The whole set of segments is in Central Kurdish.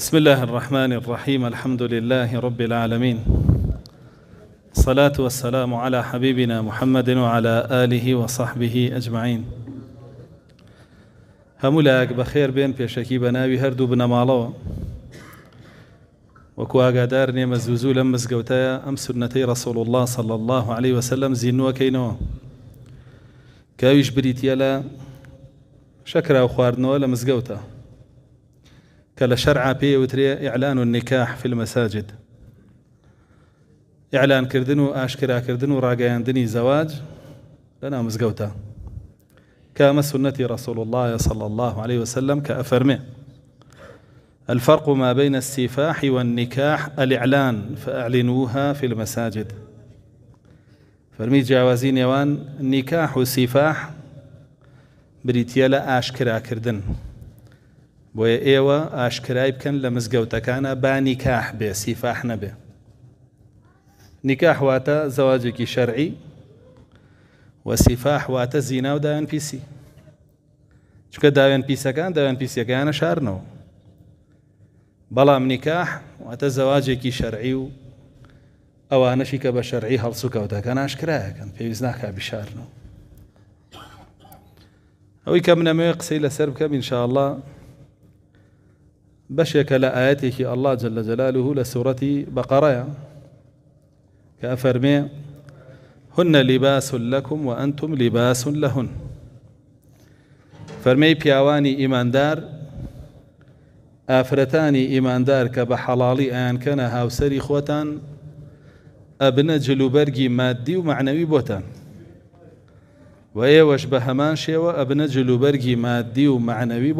بسم الله الرحمن الرحيم الحمد لله رب العالمين الصلاة والسلام على حبيبنا محمد وعلى آله وصحبه أجمعين هەمولاک بەخێر بێن پێشەکی بەناوی هەردوو بنەماڵەوە وكو ئاگادار نيم الزوزو لما زقوتايا أم سنتي رسول الله صلى الله عليه وسلم زينو وكينو كاويش بريتيالا شكرا وخوارنو لما زقوتايا قال لە بي وتري إعلان النكاح في المساجد إعلان كردنو أشكرا كردنو ڕاگەیاندنی دني زواج انا کە كما سنة رسول الله صلى الله عليه وسلم كافرم الفرق ما بين السفاح والنكاح الإعلان فأعلنوها في المساجد فرمي جیاوازی يوان نكاح وسفاح بريتيلا أشكرا لە بۆیە ئێوە ئاشکرای بکەن لە مزگەوتەکانە با نیکاح بێ سیفاح نەبێ نیکاحواتە زەواجێکی شەرعی وەسیفاح واتە زینا و داوێن پیسی چکە داوێن پیسەکان داوێن پیسەکانە شارنەوە بەڵام نیکاح واتە زەواجێکی شەرعی و ئەوانەشی کە بە شەرعی هەڵسو کەوتەکە ناشکرایەکەن پێویست ناکا بیشارنەوە ئەوەی کە منەمەوێ قسەی لەسەر بکەم ئینشاءله بشك لآياته الله جل جلاله لسورة بقرة سوورەتی هن لباس لكم وأنتم لباس لهن فرمي بياواني إيمان دار آفرتاني إيمان دار كبحلالي ئایانکەنە كان خۆتان خوتان جلوبەرگی مادی مادي ومعنوي بوتان و ئێوەش بە هەمان شێوە ئەبنە جلوبەرگی مادی و معنەوی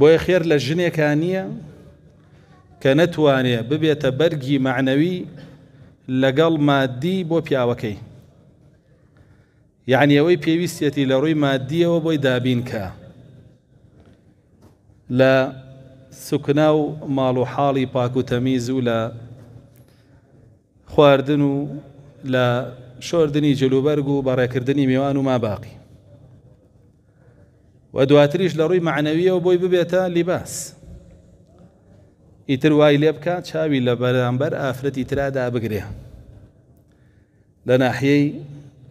بۆیە خێر لە ژنێکان نییە کە نەتوانێ ببێتە بەرگی معنەوی لەگەڵ مادی بۆ پیاوەکەی یعنیەوەی پێویستێتی لە ڕووی مادیەوە بۆی دابینکە لە سوکنا و ماڵ و حاڵی پاک و تەمیز و لە خواردن و لە شۆردنی جلوبەرگ و بەڕێکردنی میوان و ما باقی و دواتریش معنوية ڕووی معنەویەوە بۆی ببێتە لیباس ئیتر وای لێ بکات چاوی لە بەرامبەر ئافرەتی ترادا بگرێ لە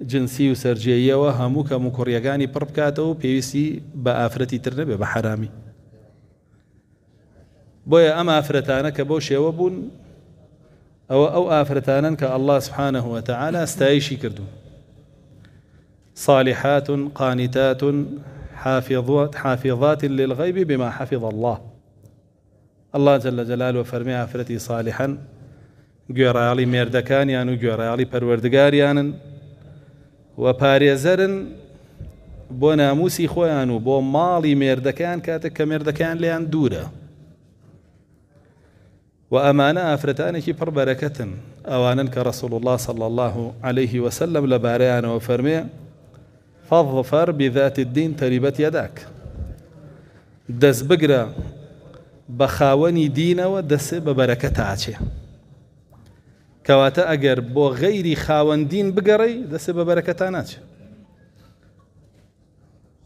جنسی و سەررجەیەوە هەموو کە مکوڕیەکانی پڕ بکاتەوە پێویستی با ئافرەتی تر نەبێ بە حرامی بۆیە ئەم ئافرەتانە کە بۆ شێوە بوون ئەوە ئەو ئافرەتانن صالحات قانتات حافظات, حافظات للغيب بما حفظ الله الله جل جلاله فرمي عفرتي صالحا گوێڕایاڵی مێردەکانیان و گوێڕایاڵی پەروەردگاریانن و پارێزەرن بۆ ناموسی خۆیان و بۆ ماڵی مێردەکان کاتە کە مێردەکان لیان دوورە و ئەمانە ئافرەتانێکی پڕبەرەکەتن ئەوانن کە ڕسول الله صلى الله عليه وسلم لباريان فەرمێ فاظفر بذات الدين تربت يداك دس بقرا بخاوني دينا ودس دەسێ بە بەرەکە تاچێ کەواتە خاون دين بقري دس بگەڕی دەسێ بە بەرەکەتان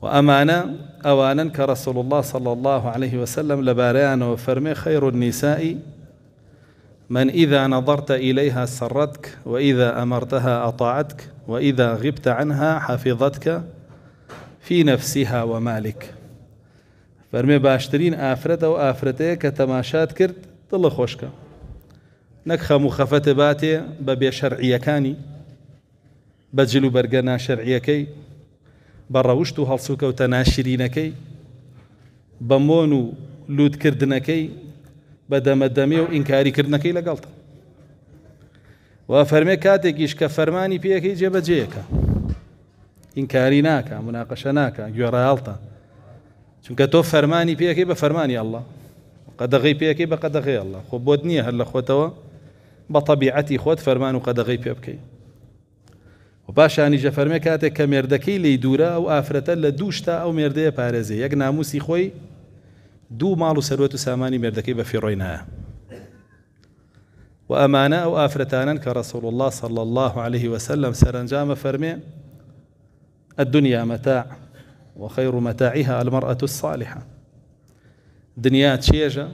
و الله صلى الله عليه وسلم لەبارەیانەوە وفرمي خير النساء من إذا نظرت إليها سرتك وإذا أمرتها أطاعتك وإذا غبت عنها حفظتك في نفسها ومالك فەرمێ باشترین ئافرەت ئەو ئافرەتەیە کە تەماشات کرد دڵە خۆشکە نەک خەم و خەفەتە باتێ بە بێشەرعیەکانی بە جل و بەرگە ناشەرعیەکەی بە ڕەوشت و هەڵسوکەوتە ناشرینەکەی بە مۆن و لوودکردنەکەی بە دەمەدەمێ و ئینکاریکردنەکەی لەگەڵتە و فەرمێ کاتێکیش کە فەرمانی پێەکەی جێبەجێەکە ئینکاری ناکە مناقەشە ناکە گوێڕالتە چونکە تۆ فەرمانی پێەکەی بە فەرمانی الله قەدەغی پێەکەی بە قەدەغی الله خۆ بۆت نییە هەر لە خۆتەوە بە تەبیعەتی خۆت فەرمان و قەدەغی پێ بکەیت و پاشانی جە فەرمێ کاتێک کە مێردەکەی لی دوورە ئەو ئافرەتە لە دووشتا ئەو مێردەیە پارێزی یەک ناموسی خۆی دوو ماڵ و سەروەت و سامانی مێردەکەی بە فیڕۆی نایە وأمانة أو آفرتانا كرسول الله صلى الله عليه وسلم سەرنجامە فرمي الدنيا متاع وخير متاعها المرأة الصالحة دنيا تشيجا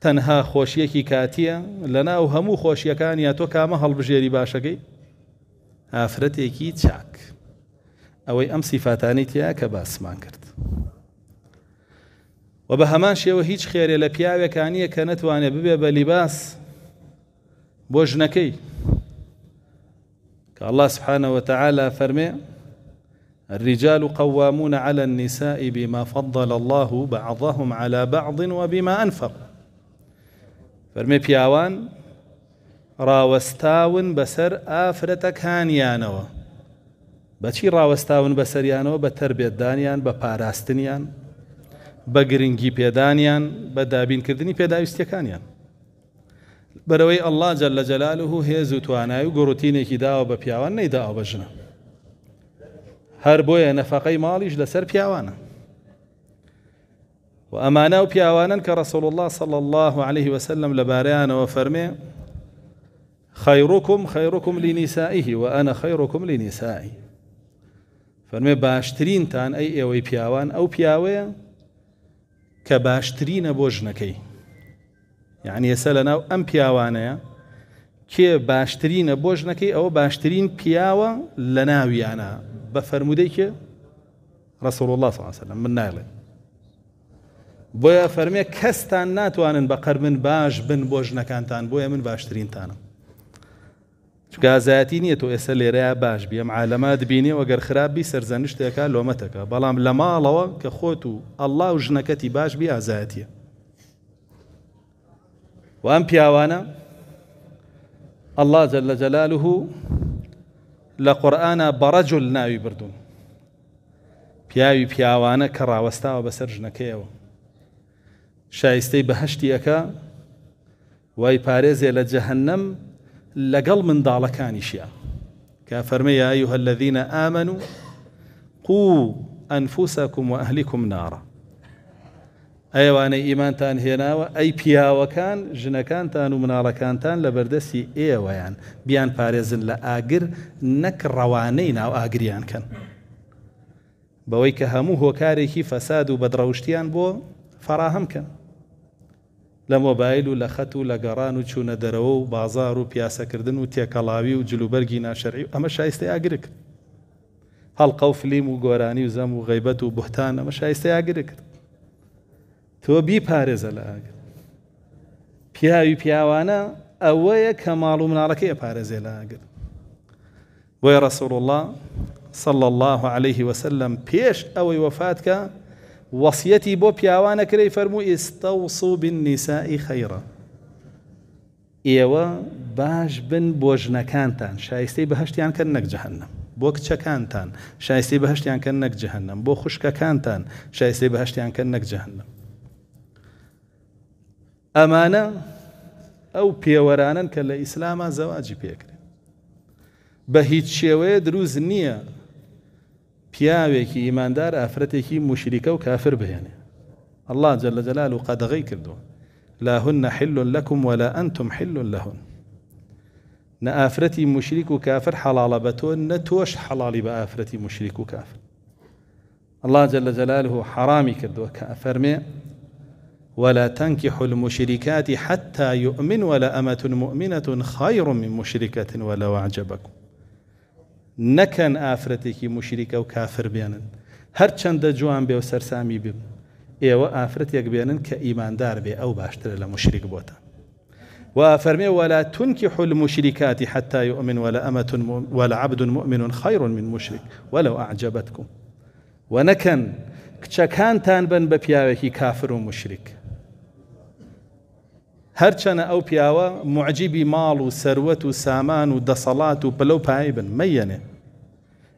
تنها خوشيك كاتيا لنا ناو هەموو خۆشیەکان یا تۆ کامە هەڵبژێری باشەکەی ئافرەتێکی چاک ئەوەی ئەم سیفاتانی تیا و به همان شیوه هیچ خێرێ لە پیاوێکانیە کە نەتوانێت ببێ بە لیباس بۆ ژنەکەی که الله سبحانه وتعالى فەرمێ الرجال قوامون على النساء بما فضل الله بعضهم على بعض وبما أنفقوا فەرمێ پیاوان ڕاوەستاون بەسەر ئافرەتەکانیانەوە بەچی راوستاون بسر يانو بتربية دانيان پاراستنیان بە گرنگی پێدانیان بە دابینکردنی پێداویستەکانیان بەرەوەی ئەلله جە لە جەلاله و هێز و توانایی و گڕوتینێکی داوە بە پیاوان نەیدا بەژنە هەر بۆیە نەفەقەی ماڵیش لەسەر و ئەمانە و پیاوانن کە الله صلى الله عليه وسلم لە و فەرمێ خيركم خيركم لینیسائیه و ئەنە خەیڕکم لینیسایی فەرمێ باشترینتان أي ئێوەی بياوان أو بياوان کە باشترینە بۆ ژنەکەی یعنی ئێسە لە ناو ئەم پیاوانەیە کێ باشترینە بۆ ژنەکەی ئەوە باشترین پیاوە لە ناویانە بە فەرمودەی کێ ڕسوڵ الله سلام من ناڵێ بۆیە فەرمێ کەستان ناتوانن بە قەر من باش بن بۆ ژنەکانتان بۆیە من باشترینتانم چکازایەتی نییە تۆ ئێستا لێرەیە باش بیم عالەما دبینێ وەگەر خراپبی سەرزانشتێکە لۆمەتەکە بەڵام لە ماڵەوە کە خۆت و ئەللا و ژنەکەتی باش بی ئازایەتە وام پیاوانە ئەللا جل لە جەلالوه لە قورآە بەڕەجل ناوی بردوون پیاوی پیاوانە کە ڕاوەستاوە بەسەر ژنەکەیەوە شایستەی بەهشتی ئەەکە وای پارێزێ لە جەهنم لەگەڵ منداڵەکانیشیە کە فەرمەیە ئەو هەلەذینە ئامن و قوو ئەنفوسەکم و ئەهلیکم ناڕە ئەیوانەی ئیمانتان هێناوە ئەی پیاوەکان ژنەکانتان و مناڵەکانتان لە بەردەستی ئێوەیان بیان پارێزن لە ئاگر نەک ڕەوانەی ناو ئاگریانکەن بەوەی کە هەموو هۆکارێکی فەساد و بەدڕەوشتیان بۆ فراهەمکەن لە مۆبایل و لە خەت و لە گەڕان و چوونە دەرەوە و بازار و پیاسەکردن و تێکەڵاوی و جلوبەرگی ناشەرعی ئەمە شایستە یاگر کرد هەڵقە و فلیم و گۆرانی و زەم و غیبەت و بهتان ئەمە شایستە یاگر کرد تۆ بی پارێزە لە ئاگر پیاوی پیاوانە ئەوەیە کە ماڵ و مناڵەکەی ئەپارێزێ لە ئاگر بۆیە ڕسوڵ الله صلى الله عليه وسلم پێش ئەوەی وفاتکە وەسیەتی بۆ پیاوانە کرەی فەرموو ئێستا وسو بن نیسائی خەیڕە ئێوە باش بن بۆ ژنەکانتان شایستەی بەهشتیان کە نەکجههنم بۆ کچەکانتان شایستی بەهشتیان کە نەکجههنم بۆ خوشکەکانتان شایستی بەهشتیان کە نەکجههنم ئەمانە ئەو پێوەرانن کە لە ئیسلامە زەواجی پێکرێن بە هیچ شێوەیە دروست نییە پیاوێکی ئیماندار ئافرەتێکی مشریکە و کافر بهێنێ الله جل جلال و قەدەغی کردووە لا هن حل لكم ولا أنتم حل لهن نآفرتي مشرك كافر حلال کافر نتوش حلال بآفرتي مشرك كافر الله جل جلاله حرامي كردوه مي ولا تنكح المشركات حتى يؤمن ولا أمة مؤمنة خير من مشركة ولا أعجبكم نەکەن ئافرەتێکی مشریکە و کافر بێنن هەرچەندە جوان بێ و سەررسامی بم ئێوە ئافرەتێک بێنن کە ئیماندار بێ ئەو باشترە لە مشریک بۆتە وفرمي ولا تنكح المشركات حتى يؤمن ولا أمة ولا عبد مؤمن خير من مشرك ولو أعجبتكم ونكن كشكان تان بن کافر كافر ومشرك هەرچەنە ئەو پیاوە معجیبی ماڵ و سەروەت و سامان و دەسەڵات و پلە و پای بن مەیەنێ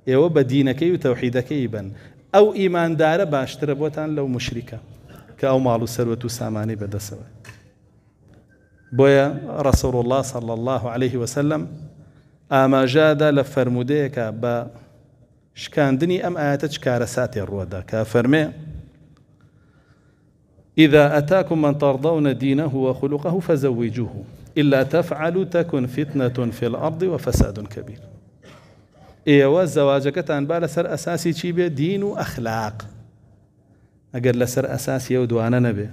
ئێوە بە دینەکەی و تەوحیدەکەی بن ئەو ئیماندارە باشترە بۆتان لەو مشریکە کە ئەو ماڵ و سەروەت و سامانی بەدەسەوە بۆیە ڕسەڵ الله صل الله عليه وسلم ئاماژادا لە فەرمودەیەکە بە شکاندنی ئەم ئاەتە چ کارە ساتێ ڕوەدا کە فەرمێ إذا أتاكم من ترضون دينه وخلقه فزوجوه إلا تفعلوا تكن فتنة في الأرض وفساد كبير إيوا زەواجەکەتان با بالا سر أساسي بێ بيه دين ئەخلاق ئەگەر لەسەر أساسي ئەو دوانە نەبێ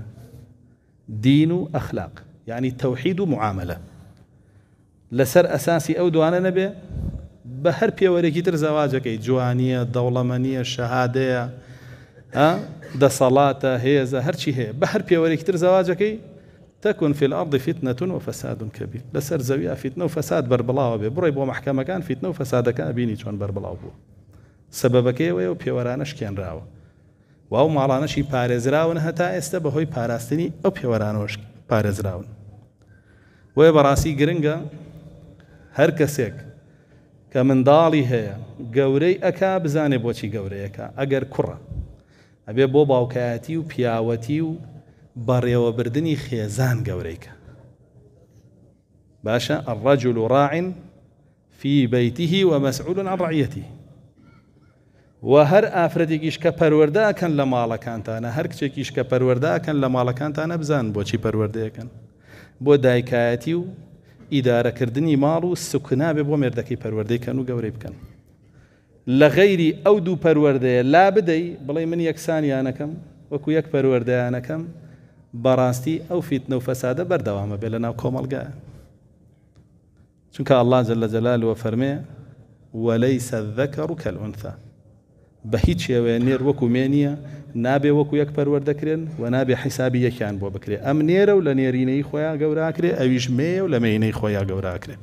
دین و ئەخلاق یعنی يعني تەوحید و معاملە لەسەر ئەساسی ئەو دوانە نەبێ بە هەر پێوەرێکی تر زەواجەکەی إيه جوانیە دەسەڵاتە هێزە هەرچی هەیە بە هەر پێوەێکی تر زەواجەکەی تەکن فیل ئەڵدی فیتنەتون و فەسادون کەبی لەسەر زەوی فیتنە و فەساد بربڵاوە بێ بڕی بۆ محکەمەکان فیتنە و فەسادەکان بینی چۆن بربڵاو بوو سەبەکەیەوەی و پێوەرانە شکێنراوە واو ماڵانەشی پارێزراون هەتا ئێستا بەهۆی پاراستنی ئەو پێوەرانۆش پارێزراون وەیە بەڕاستی گرنگە هەر کەسێک کە منداڵی هەیە گەورەی ئەک بزانێ بۆچی گەورەیەەکە ئەگەر کوڕە ئەبێ بۆ باوکایەتی و پیاوەتی و بەڕێوەبردننی خێزان گەورەیکە باشە الرجل راع في بيته ومسعول عن رعيته وهر ئافرەتێکیش کە پەروەرداکەن لە ماڵەکانتانە هەر کچێکیش کە پەروەرداکەن لە ماڵەکانتانە بزان بۆچی پەروەردەیەکەن بۆ دایکایەتی و ئیدارەکردنی ماڵ و سوکنابێ بۆ مێردەکەی پەروەردەیکەن و گەورەی بکەن لە غەیری ئەو دوو پەروەردەیە لا بدەی بڵێ من یەکسانیانەکەم وەکو یەک پەروەردەیانەکەم بەڕاستی ئەو فیتنە و فەسادە بەردەوامە بێ لە ناو کۆمەلگا چونکە الله جل لە جەلال وە فەرمێ وەلەی سەذەکە ڕووکەلونتا بە هیچ شێوەیە نێر وەکو مێ نییە نابێ وەکو یەک پەروەردەکرێن و نابێ حیسابی یەکیان بۆ بکرێ ئەم نێرە و لە نێرینەی خۆیان گەوراکرێ ئەویش مێ و لە مینەی خۆیان گەوراکرێن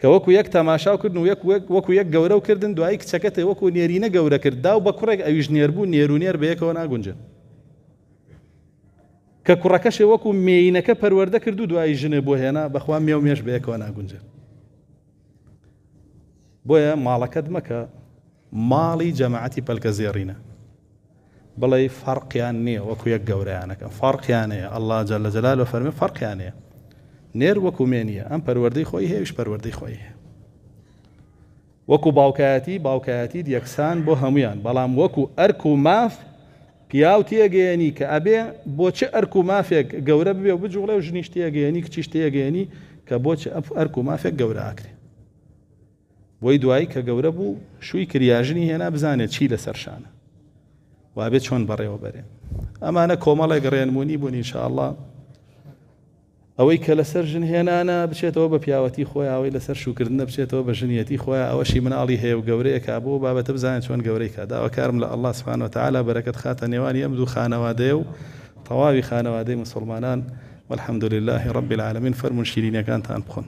کە وەکو یەک تەماشاو کردن و وەکو یەک گەورە و کردن دوایی کچەکەت وەکو نێرینە گەورە کرد دا و بە کوڕێک ئەویش نێربوو نێرونێر بەیەکەوە ناگونجە کە کوڕەکەشێ وەکو مینەکە پەروەەردە کرد و دوایی ژنێ بۆ هێنا بەخوا مێو مێش بەیەکەوە ناگونجە بۆیە ماڵەکەت مەکە ماڵی جەماعەتی پەلکە زێڕینە بەڵێ فەرقیان نییە وەکو یەک گەورەیانەکە فەرقیانەیە ئەلله جە لە جەلال بە فەرمی فەرقیانەیە نێر وەکومێنیە ئەم پەروەردەی خۆی هەیەش پەروەردەی خۆی هەیە وەکو باوکایەتی باوکایەتی یەکسان بۆ هەمویان بەڵام وەکو ئەرک و ماف پیاو تێگەیەنی کە ئەبێ بۆچە ئەرک و مافێک گەورە بێ بجوڵێ و ژنیش تێگەیەنی کچیش تێگەیەنی کە بۆچە ئەف ئەرک و مافێک گەورە ئاکرێ بۆی دوایی کە گەورە بوو شووی کریاژنی هێنا بزانێت چی لەسەر شانە وابێت چۆن بەڕێوە بەرێ ئەمانە کۆمەڵێک ڕێنمونی بوون انشاءله ئەوەی کە لەسەر ژنهێنانە بچێتەوە بە پیاوەتی خۆی ئەوەی لەسەر شوکردنە بچێتەوە بە ژنیەتی خۆی ئەوەشی مناڵی هەیە و گەورەیەکە بۆ بابەتە بزانێت چۆن گەورەیکە داواکارم لە ئەلله سبحانەوە تعالا بەرەکەت خاتە نێوانی ئەم دوو خانەوادەیە و تەواوی خانەوادەی مسلمانان والحمدلله رب العالمین فەرمون شیرینەکانتان بخۆن